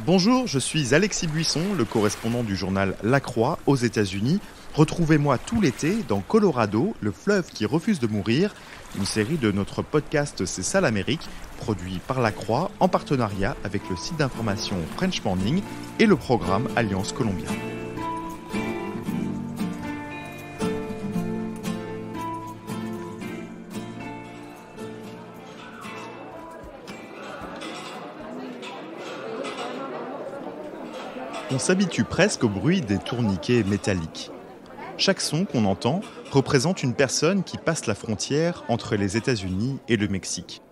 Bonjour, je suis Alexis Buisson, le correspondant du journal La Croix aux États-Unis. Retrouvez-moi tout l'été dans Colorado, le fleuve qui refuse de mourir, une série de notre podcast C'est ça l'Amérique, produit par La Croix en partenariat avec le site d'information French Morning et le programme Alliance Colombien. on s'habitue presque au bruit des tourniquets métalliques. Chaque son qu'on entend représente une personne qui passe la frontière entre les États-Unis et le Mexique.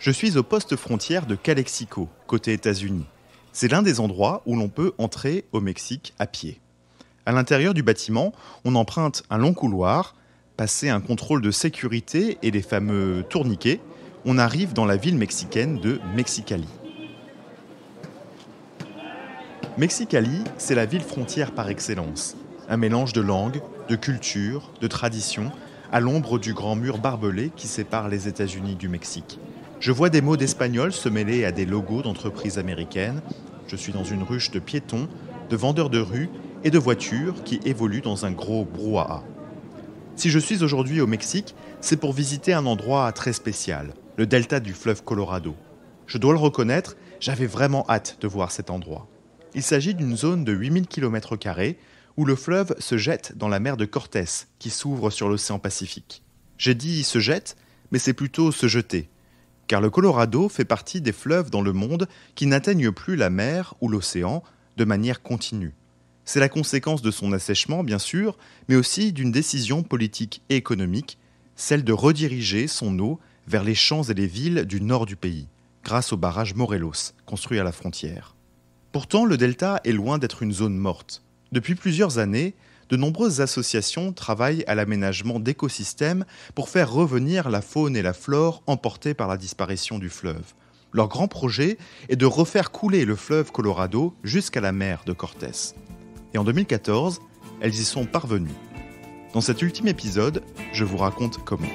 Je suis au poste frontière de Calexico, côté États-Unis. C'est l'un des endroits où l'on peut entrer au Mexique à pied. À l'intérieur du bâtiment, on emprunte un long couloir, passer un contrôle de sécurité et les fameux tourniquets, on arrive dans la ville mexicaine de Mexicali. Mexicali, c'est la ville frontière par excellence. Un mélange de langues, de cultures, de traditions, à l'ombre du grand mur barbelé qui sépare les États-Unis du Mexique. Je vois des mots d'espagnol se mêler à des logos d'entreprises américaines. Je suis dans une ruche de piétons, de vendeurs de rues et de voitures qui évoluent dans un gros brouhaha. Si je suis aujourd'hui au Mexique, c'est pour visiter un endroit très spécial, le delta du fleuve Colorado. Je dois le reconnaître, j'avais vraiment hâte de voir cet endroit. Il s'agit d'une zone de 8000 km où le fleuve se jette dans la mer de Cortés, qui s'ouvre sur l'océan Pacifique. J'ai dit se jette, mais c'est plutôt se jeter, car le Colorado fait partie des fleuves dans le monde qui n'atteignent plus la mer ou l'océan de manière continue. C'est la conséquence de son assèchement, bien sûr, mais aussi d'une décision politique et économique, celle de rediriger son eau vers les champs et les villes du nord du pays, grâce au barrage Morelos, construit à la frontière. Pourtant, le delta est loin d'être une zone morte. Depuis plusieurs années, de nombreuses associations travaillent à l'aménagement d'écosystèmes pour faire revenir la faune et la flore emportées par la disparition du fleuve. Leur grand projet est de refaire couler le fleuve Colorado jusqu'à la mer de Cortés. Et en 2014, elles y sont parvenues. Dans cet ultime épisode, je vous raconte comment.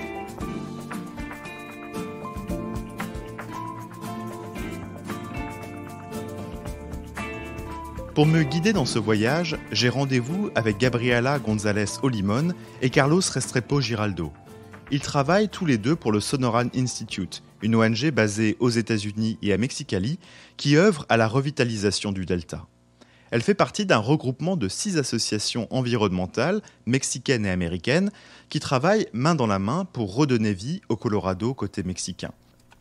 Pour me guider dans ce voyage, j'ai rendez-vous avec Gabriela González Olimon et Carlos Restrepo Giraldo. Ils travaillent tous les deux pour le Sonoran Institute, une ONG basée aux États-Unis et à Mexicali qui œuvre à la revitalisation du delta. Elle fait partie d'un regroupement de six associations environnementales, mexicaines et américaines, qui travaillent main dans la main pour redonner vie au Colorado côté mexicain.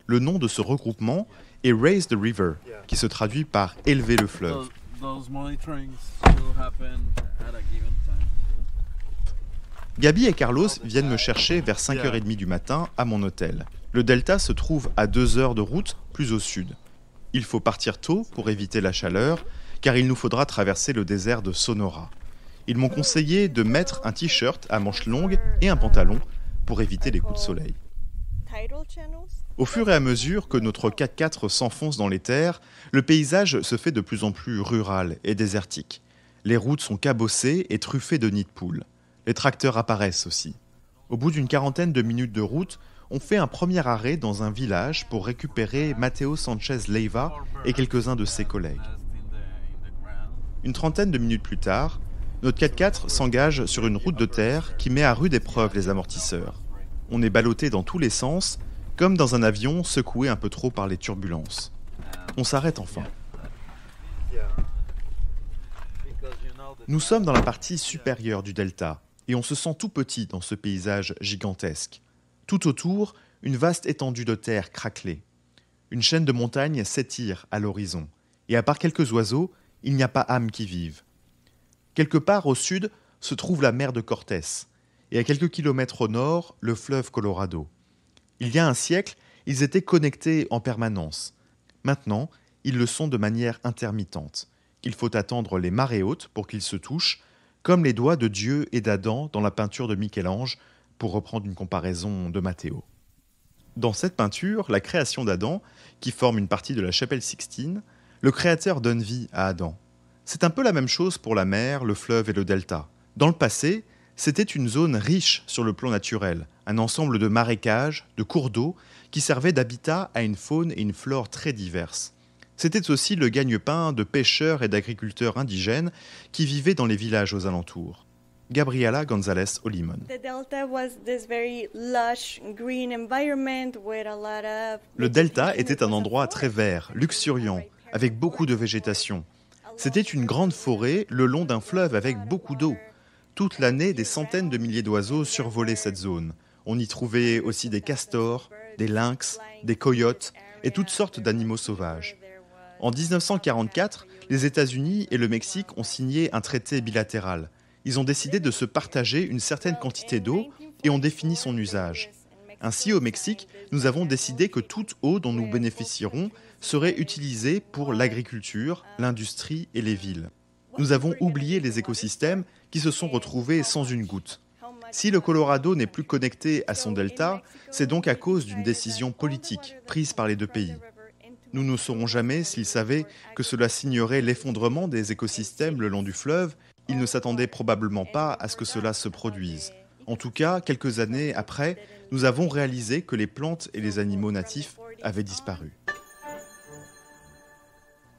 Le nom de ce regroupement est Raise the River, qui se traduit par élever le fleuve. Gabi et Carlos viennent me chercher vers 5h30 du matin à mon hôtel. Le delta se trouve à 2 heures de route plus au sud. Il faut partir tôt pour éviter la chaleur, car il nous faudra traverser le désert de Sonora. Ils m'ont conseillé de mettre un t-shirt à manches longues et un pantalon pour éviter les coups de soleil. Au fur et à mesure que notre 4x4 s'enfonce dans les terres, le paysage se fait de plus en plus rural et désertique. Les routes sont cabossées et truffées de nids de poules. Les tracteurs apparaissent aussi. Au bout d'une quarantaine de minutes de route, on fait un premier arrêt dans un village pour récupérer Mateo Sanchez Leiva et quelques-uns de ses collègues. Une trentaine de minutes plus tard, notre 4x4 s'engage sur une route de terre qui met à rude épreuve les amortisseurs. On est ballotté dans tous les sens comme dans un avion secoué un peu trop par les turbulences. On s'arrête enfin. Nous sommes dans la partie supérieure du delta, et on se sent tout petit dans ce paysage gigantesque. Tout autour, une vaste étendue de terre craquelée. Une chaîne de montagnes s'étire à l'horizon, et à part quelques oiseaux, il n'y a pas âme qui vive. Quelque part au sud se trouve la mer de Cortés, et à quelques kilomètres au nord, le fleuve Colorado. Il y a un siècle, ils étaient connectés en permanence. Maintenant, ils le sont de manière intermittente. Il faut attendre les marées hautes pour qu'ils se touchent, comme les doigts de Dieu et d'Adam dans la peinture de Michel-Ange, pour reprendre une comparaison de Matteo. Dans cette peinture, la création d'Adam, qui forme une partie de la chapelle Sixtine, le Créateur donne vie à Adam. C'est un peu la même chose pour la mer, le fleuve et le delta. Dans le passé, c'était une zone riche sur le plan naturel, un ensemble de marécages, de cours d'eau, qui servait d'habitat à une faune et une flore très diverses. C'était aussi le gagne-pain de pêcheurs et d'agriculteurs indigènes qui vivaient dans les villages aux alentours. Gabriela Gonzalez Olimon. Le delta était un endroit très vert, luxuriant, avec beaucoup de végétation. C'était une grande forêt le long d'un fleuve avec beaucoup d'eau. Toute l'année, des centaines de milliers d'oiseaux survolaient cette zone. On y trouvait aussi des castors, des lynx, des coyotes et toutes sortes d'animaux sauvages. En 1944, les États-Unis et le Mexique ont signé un traité bilatéral. Ils ont décidé de se partager une certaine quantité d'eau et ont défini son usage. Ainsi, au Mexique, nous avons décidé que toute eau dont nous bénéficierons serait utilisée pour l'agriculture, l'industrie et les villes. Nous avons oublié les écosystèmes qui se sont retrouvés sans une goutte. Si le Colorado n'est plus connecté à son delta, c'est donc à cause d'une décision politique prise par les deux pays. Nous ne saurons jamais s'ils savaient que cela signerait l'effondrement des écosystèmes le long du fleuve, ils ne s'attendaient probablement pas à ce que cela se produise. En tout cas, quelques années après, nous avons réalisé que les plantes et les animaux natifs avaient disparu.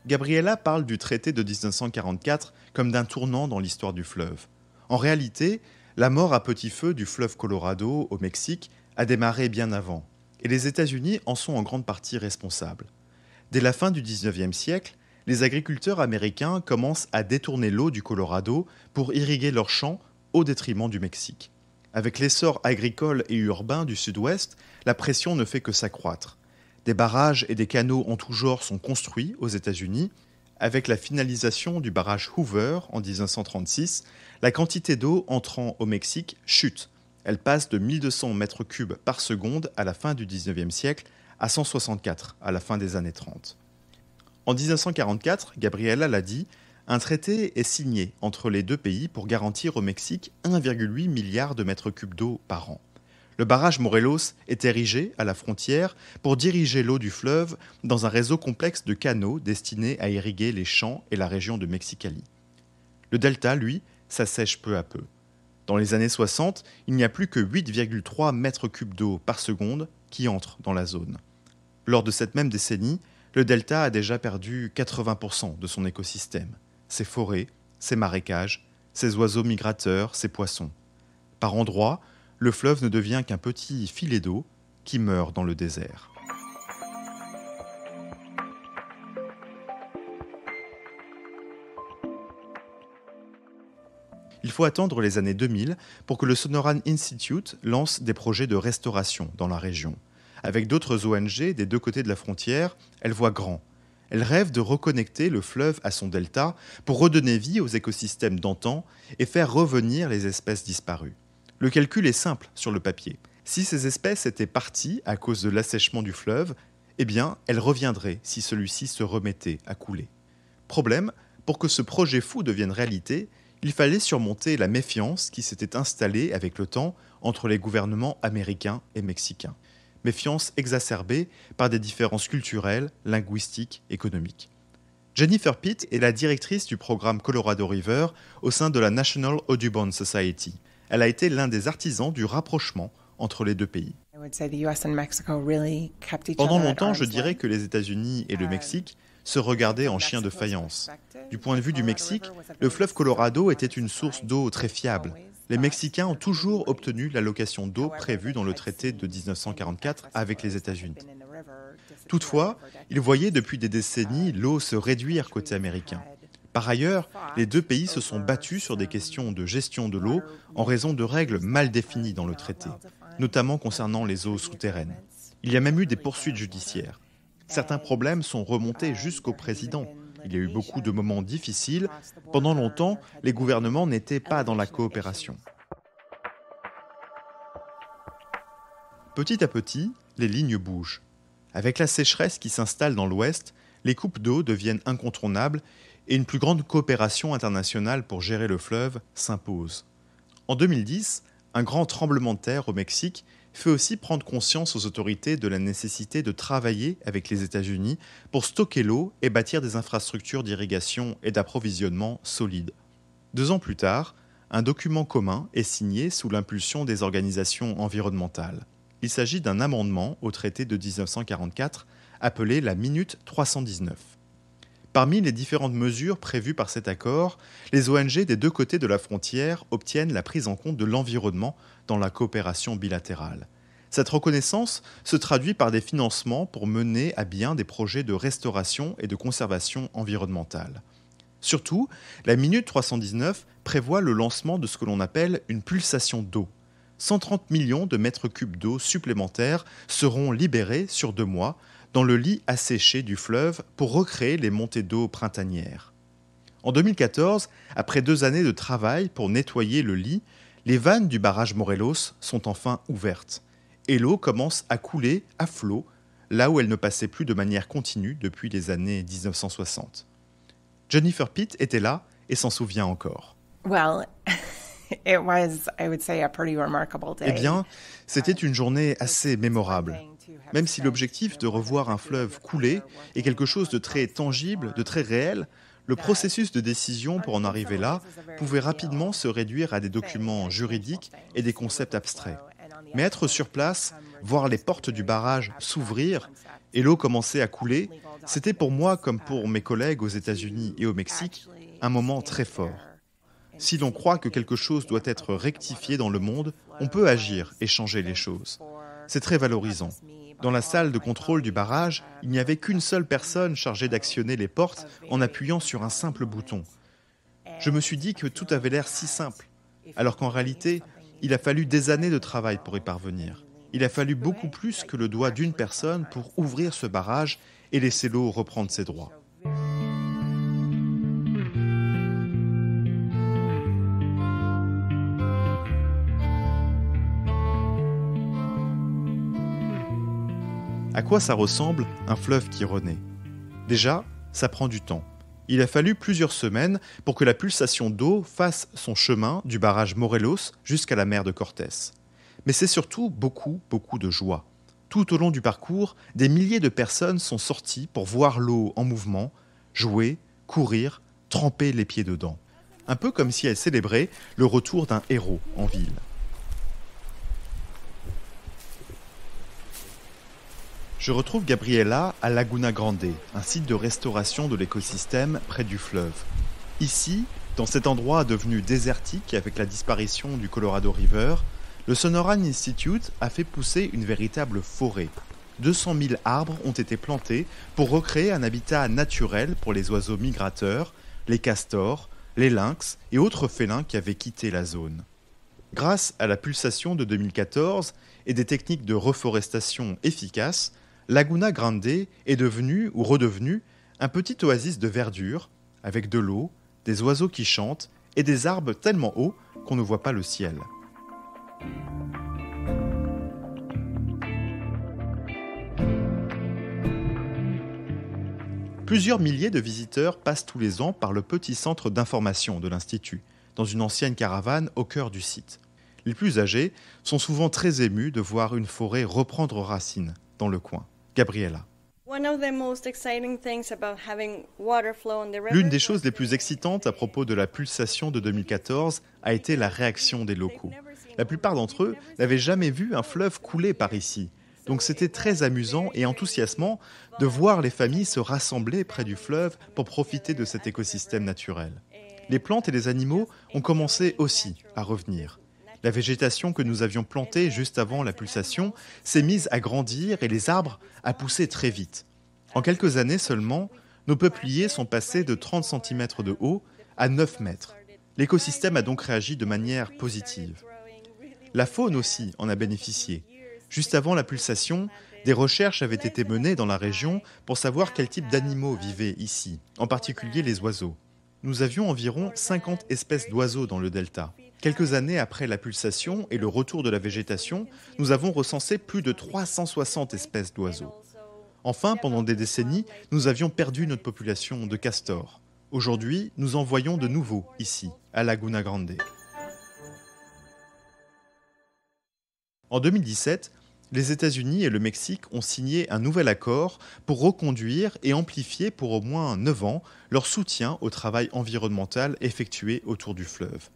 Gabriella parle du traité de 1944 comme d'un tournant dans l'histoire du fleuve. En réalité, la mort à petit feu du fleuve Colorado au Mexique a démarré bien avant, et les États-Unis en sont en grande partie responsables. Dès la fin du 19e siècle, les agriculteurs américains commencent à détourner l'eau du Colorado pour irriguer leurs champs au détriment du Mexique. Avec l'essor agricole et urbain du sud-ouest, la pression ne fait que s'accroître. Des barrages et des canaux en tout genre sont construits aux États-Unis. Avec la finalisation du barrage Hoover en 1936, la quantité d'eau entrant au Mexique chute. Elle passe de 1200 mètres cubes par seconde à la fin du 19e siècle à 164 à la fin des années 30. En 1944, Gabriela l'a dit, un traité est signé entre les deux pays pour garantir au Mexique 1,8 milliard de mètres cubes d'eau par an. Le barrage Morelos est érigé à la frontière pour diriger l'eau du fleuve dans un réseau complexe de canaux destinés à irriguer les champs et la région de Mexicali. Le delta, lui, s'assèche peu à peu. Dans les années 60, il n'y a plus que 8,3 mètres cubes d'eau par seconde qui entrent dans la zone. Lors de cette même décennie, le delta a déjà perdu 80% de son écosystème, ses forêts, ses marécages, ses oiseaux migrateurs, ses poissons. Par endroits, le fleuve ne devient qu'un petit filet d'eau qui meurt dans le désert. Il faut attendre les années 2000 pour que le Sonoran Institute lance des projets de restauration dans la région. Avec d'autres ONG des deux côtés de la frontière, elle voit grand. Elle rêve de reconnecter le fleuve à son delta pour redonner vie aux écosystèmes d'antan et faire revenir les espèces disparues. Le calcul est simple sur le papier. Si ces espèces étaient parties à cause de l'assèchement du fleuve, eh bien, elles reviendraient si celui-ci se remettait à couler. Problème, pour que ce projet fou devienne réalité, il fallait surmonter la méfiance qui s'était installée avec le temps entre les gouvernements américains et mexicains. Méfiance exacerbée par des différences culturelles, linguistiques, économiques. Jennifer Pitt est la directrice du programme Colorado River au sein de la National Audubon Society, elle a été l'un des artisans du rapprochement entre les deux pays. Pendant longtemps, je dirais que les États-Unis et le um, Mexique se regardaient en chien de faïence. Du point de vue du Mexique, le fleuve Colorado était une source d'eau très fiable. Les Mexicains ont toujours obtenu l'allocation d'eau prévue dans le traité de 1944 avec les États-Unis. Toutefois, ils voyaient depuis des décennies um, l'eau se réduire côté américain. Par ailleurs, les deux pays se sont battus sur des questions de gestion de l'eau en raison de règles mal définies dans le traité, notamment concernant les eaux souterraines. Il y a même eu des poursuites judiciaires. Certains problèmes sont remontés jusqu'au président. Il y a eu beaucoup de moments difficiles. Pendant longtemps, les gouvernements n'étaient pas dans la coopération. Petit à petit, les lignes bougent. Avec la sécheresse qui s'installe dans l'Ouest, les coupes d'eau deviennent incontournables et une plus grande coopération internationale pour gérer le fleuve s'impose. En 2010, un grand tremblement de terre au Mexique fait aussi prendre conscience aux autorités de la nécessité de travailler avec les États-Unis pour stocker l'eau et bâtir des infrastructures d'irrigation et d'approvisionnement solides. Deux ans plus tard, un document commun est signé sous l'impulsion des organisations environnementales. Il s'agit d'un amendement au traité de 1944 appelée la Minute 319. Parmi les différentes mesures prévues par cet accord, les ONG des deux côtés de la frontière obtiennent la prise en compte de l'environnement dans la coopération bilatérale. Cette reconnaissance se traduit par des financements pour mener à bien des projets de restauration et de conservation environnementale. Surtout, la Minute 319 prévoit le lancement de ce que l'on appelle une pulsation d'eau. 130 millions de mètres cubes d'eau supplémentaires seront libérés sur deux mois dans le lit asséché du fleuve pour recréer les montées d'eau printanières. En 2014, après deux années de travail pour nettoyer le lit, les vannes du barrage Morelos sont enfin ouvertes et l'eau commence à couler à flot là où elle ne passait plus de manière continue depuis les années 1960. Jennifer Pitt était là et s'en souvient encore. Eh bien, c'était une journée uh, assez mémorable même si l'objectif de revoir un fleuve couler est quelque chose de très tangible, de très réel, le processus de décision pour en arriver là pouvait rapidement se réduire à des documents juridiques et des concepts abstraits. Mais être sur place, voir les portes du barrage s'ouvrir et l'eau commencer à couler, c'était pour moi comme pour mes collègues aux États-Unis et au Mexique un moment très fort. Si l'on croit que quelque chose doit être rectifié dans le monde, on peut agir et changer les choses. C'est très valorisant. Dans la salle de contrôle du barrage, il n'y avait qu'une seule personne chargée d'actionner les portes en appuyant sur un simple bouton. Je me suis dit que tout avait l'air si simple, alors qu'en réalité, il a fallu des années de travail pour y parvenir. Il a fallu beaucoup plus que le doigt d'une personne pour ouvrir ce barrage et laisser l'eau reprendre ses droits. À quoi ça ressemble un fleuve qui renaît Déjà, ça prend du temps. Il a fallu plusieurs semaines pour que la pulsation d'eau fasse son chemin du barrage Morelos jusqu'à la mer de Cortés. Mais c'est surtout beaucoup, beaucoup de joie. Tout au long du parcours, des milliers de personnes sont sorties pour voir l'eau en mouvement, jouer, courir, tremper les pieds dedans. Un peu comme si elle célébraient le retour d'un héros en ville. Je retrouve Gabriela à Laguna Grande, un site de restauration de l'écosystème près du fleuve. Ici, dans cet endroit devenu désertique avec la disparition du Colorado River, le Sonoran Institute a fait pousser une véritable forêt. 200 000 arbres ont été plantés pour recréer un habitat naturel pour les oiseaux migrateurs, les castors, les lynx et autres félins qui avaient quitté la zone. Grâce à la pulsation de 2014 et des techniques de reforestation efficaces, Laguna Grande est devenue ou redevenue un petit oasis de verdure, avec de l'eau, des oiseaux qui chantent et des arbres tellement hauts qu'on ne voit pas le ciel. Plusieurs milliers de visiteurs passent tous les ans par le petit centre d'information de l'Institut, dans une ancienne caravane au cœur du site. Les plus âgés sont souvent très émus de voir une forêt reprendre racine dans le coin. L'une des choses les plus excitantes à propos de la pulsation de 2014 a été la réaction des locaux. La plupart d'entre eux n'avaient jamais vu un fleuve couler par ici. Donc c'était très amusant et enthousiasmant de voir les familles se rassembler près du fleuve pour profiter de cet écosystème naturel. Les plantes et les animaux ont commencé aussi à revenir. La végétation que nous avions plantée juste avant la pulsation s'est mise à grandir et les arbres à pousser très vite. En quelques années seulement, nos peupliers sont passés de 30 cm de haut à 9 mètres. L'écosystème a donc réagi de manière positive. La faune aussi en a bénéficié. Juste avant la pulsation, des recherches avaient été menées dans la région pour savoir quel type d'animaux vivaient ici, en particulier les oiseaux. Nous avions environ 50 espèces d'oiseaux dans le delta. Quelques années après la pulsation et le retour de la végétation, nous avons recensé plus de 360 espèces d'oiseaux. Enfin, pendant des décennies, nous avions perdu notre population de castors. Aujourd'hui, nous en voyons de nouveau ici, à Laguna Grande. En 2017, les États-Unis et le Mexique ont signé un nouvel accord pour reconduire et amplifier pour au moins 9 ans leur soutien au travail environnemental effectué autour du fleuve.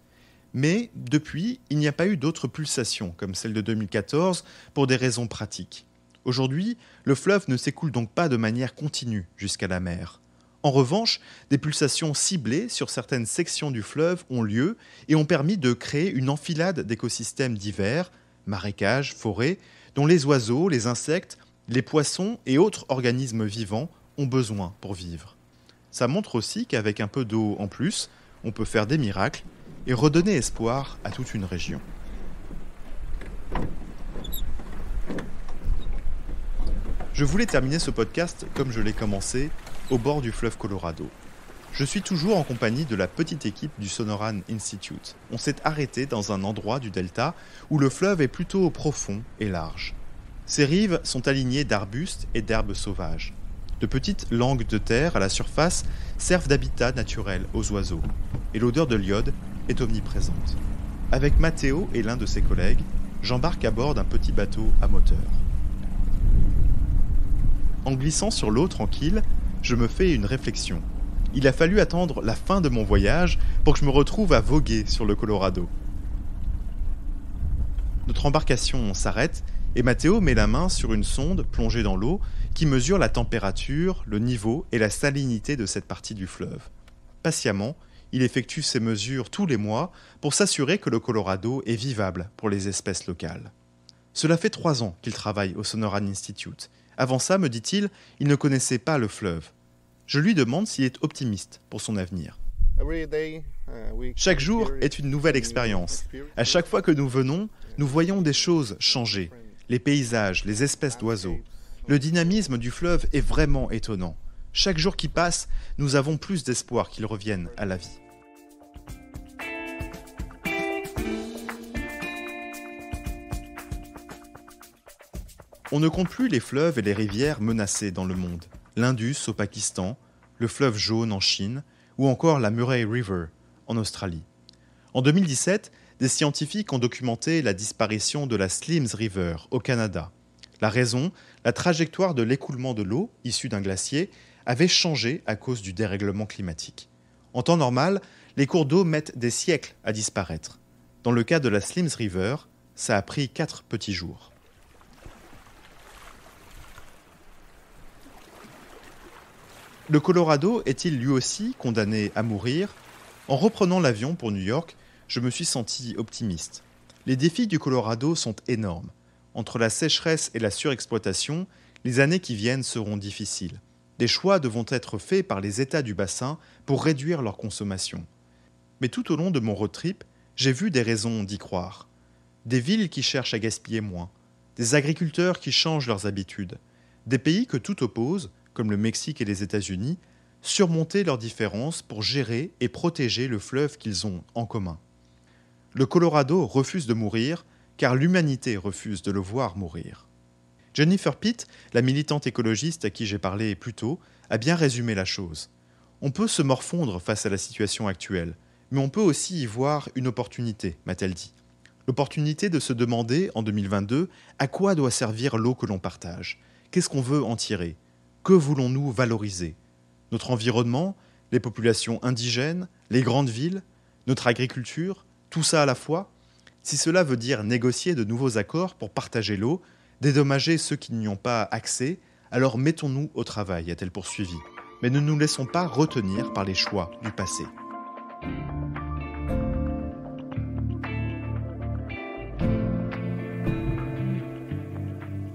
Mais depuis, il n'y a pas eu d'autres pulsations comme celle de 2014 pour des raisons pratiques. Aujourd'hui, le fleuve ne s'écoule donc pas de manière continue jusqu'à la mer. En revanche, des pulsations ciblées sur certaines sections du fleuve ont lieu et ont permis de créer une enfilade d'écosystèmes divers, marécages, forêts, dont les oiseaux, les insectes, les poissons et autres organismes vivants ont besoin pour vivre. Ça montre aussi qu'avec un peu d'eau en plus, on peut faire des miracles et redonner espoir à toute une région. Je voulais terminer ce podcast comme je l'ai commencé, au bord du fleuve Colorado. Je suis toujours en compagnie de la petite équipe du Sonoran Institute. On s'est arrêté dans un endroit du delta où le fleuve est plutôt profond et large. Ses rives sont alignées d'arbustes et d'herbes sauvages. De petites langues de terre à la surface servent d'habitat naturel aux oiseaux, et l'odeur de l'iode est omniprésente. Avec Matteo et l'un de ses collègues, j'embarque à bord d'un petit bateau à moteur. En glissant sur l'eau tranquille, je me fais une réflexion. Il a fallu attendre la fin de mon voyage pour que je me retrouve à voguer sur le Colorado. Notre embarcation s'arrête et Matteo met la main sur une sonde plongée dans l'eau qui mesure la température, le niveau et la salinité de cette partie du fleuve. Patiemment, il effectue ses mesures tous les mois pour s'assurer que le Colorado est vivable pour les espèces locales. Cela fait trois ans qu'il travaille au Sonoran Institute. Avant ça, me dit-il, il ne connaissait pas le fleuve. Je lui demande s'il est optimiste pour son avenir. Chaque jour est une nouvelle expérience. À chaque fois que nous venons, nous voyons des choses changer. Les paysages, les espèces d'oiseaux. Le dynamisme du fleuve est vraiment étonnant. Chaque jour qui passe, nous avons plus d'espoir qu'il revienne à la vie. On ne compte plus les fleuves et les rivières menacées dans le monde. L'Indus au Pakistan, le fleuve jaune en Chine, ou encore la Murray River en Australie. En 2017, des scientifiques ont documenté la disparition de la Slims River au Canada. La raison, la trajectoire de l'écoulement de l'eau, issue d'un glacier, avait changé à cause du dérèglement climatique. En temps normal, les cours d'eau mettent des siècles à disparaître. Dans le cas de la Slims River, ça a pris quatre petits jours. Le Colorado est-il lui aussi condamné à mourir En reprenant l'avion pour New York, je me suis senti optimiste. Les défis du Colorado sont énormes. Entre la sécheresse et la surexploitation, les années qui viennent seront difficiles. Des choix devront être faits par les États du bassin pour réduire leur consommation. Mais tout au long de mon road trip, j'ai vu des raisons d'y croire. Des villes qui cherchent à gaspiller moins, des agriculteurs qui changent leurs habitudes, des pays que tout oppose, comme le Mexique et les États-Unis, surmonter leurs différences pour gérer et protéger le fleuve qu'ils ont en commun. Le Colorado refuse de mourir car l'humanité refuse de le voir mourir. Jennifer Pitt, la militante écologiste à qui j'ai parlé plus tôt, a bien résumé la chose. On peut se morfondre face à la situation actuelle, mais on peut aussi y voir une opportunité, m'a-t-elle dit. L'opportunité de se demander, en 2022, à quoi doit servir l'eau que l'on partage Qu'est-ce qu'on veut en tirer que voulons-nous valoriser Notre environnement, les populations indigènes, les grandes villes, notre agriculture, tout ça à la fois Si cela veut dire négocier de nouveaux accords pour partager l'eau, dédommager ceux qui n'y ont pas accès, alors mettons-nous au travail, a-t-elle poursuivi, mais ne nous laissons pas retenir par les choix du passé.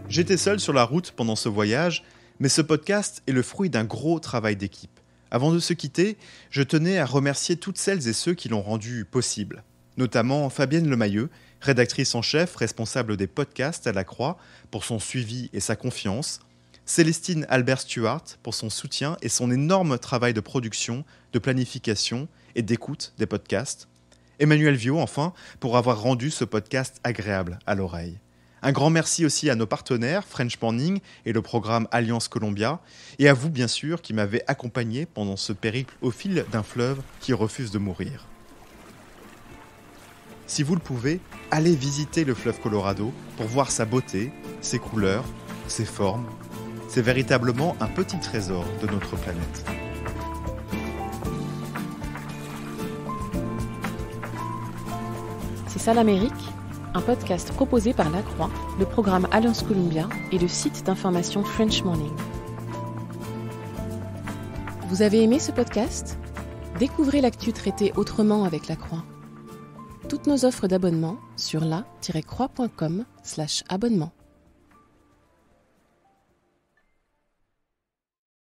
J'étais seul sur la route pendant ce voyage mais ce podcast est le fruit d'un gros travail d'équipe. Avant de se quitter, je tenais à remercier toutes celles et ceux qui l'ont rendu possible, notamment Fabienne Lemayeux, rédactrice en chef responsable des podcasts à la Croix, pour son suivi et sa confiance, Célestine Albert stuart pour son soutien et son énorme travail de production, de planification et d'écoute des podcasts, Emmanuel Viau enfin pour avoir rendu ce podcast agréable à l'oreille. Un grand merci aussi à nos partenaires French Panning et le programme Alliance Columbia, et à vous bien sûr qui m'avez accompagné pendant ce périple au fil d'un fleuve qui refuse de mourir. Si vous le pouvez, allez visiter le fleuve Colorado pour voir sa beauté, ses couleurs, ses formes. C'est véritablement un petit trésor de notre planète. C'est ça l'Amérique un podcast proposé par La Croix, le programme Alliance Columbia et le site d'information French Morning. Vous avez aimé ce podcast Découvrez l'actu traitée autrement avec La Croix. Toutes nos offres d'abonnement sur la-croix.com/abonnement.